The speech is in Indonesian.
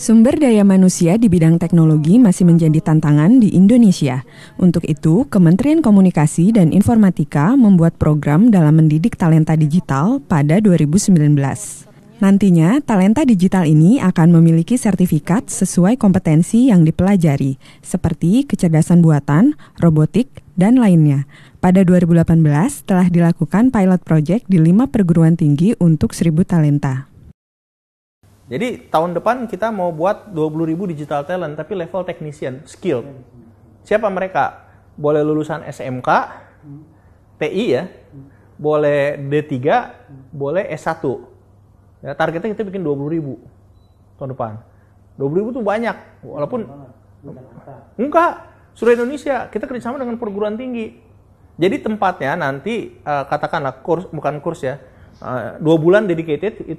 Sumber daya manusia di bidang teknologi masih menjadi tantangan di Indonesia. Untuk itu, Kementerian Komunikasi dan Informatika membuat program dalam mendidik talenta digital pada 2019. Nantinya, talenta digital ini akan memiliki sertifikat sesuai kompetensi yang dipelajari, seperti kecerdasan buatan, robotik, dan lainnya. Pada 2018, telah dilakukan pilot project di lima perguruan tinggi untuk seribu talenta. Jadi tahun depan kita mau buat 20.000 digital talent tapi level technician, skill. Hmm. Siapa mereka? Boleh lulusan SMK, TI ya, hmm. boleh D3, hmm. boleh S1. Ya, targetnya kita bikin 20.000 tahun depan. 20.000 itu banyak, walaupun enggak, seluruh Indonesia. Kita kerjasama dengan perguruan tinggi. Jadi tempatnya nanti eh, katakanlah kurs bukan kurs ya, eh, dua bulan dedicated itu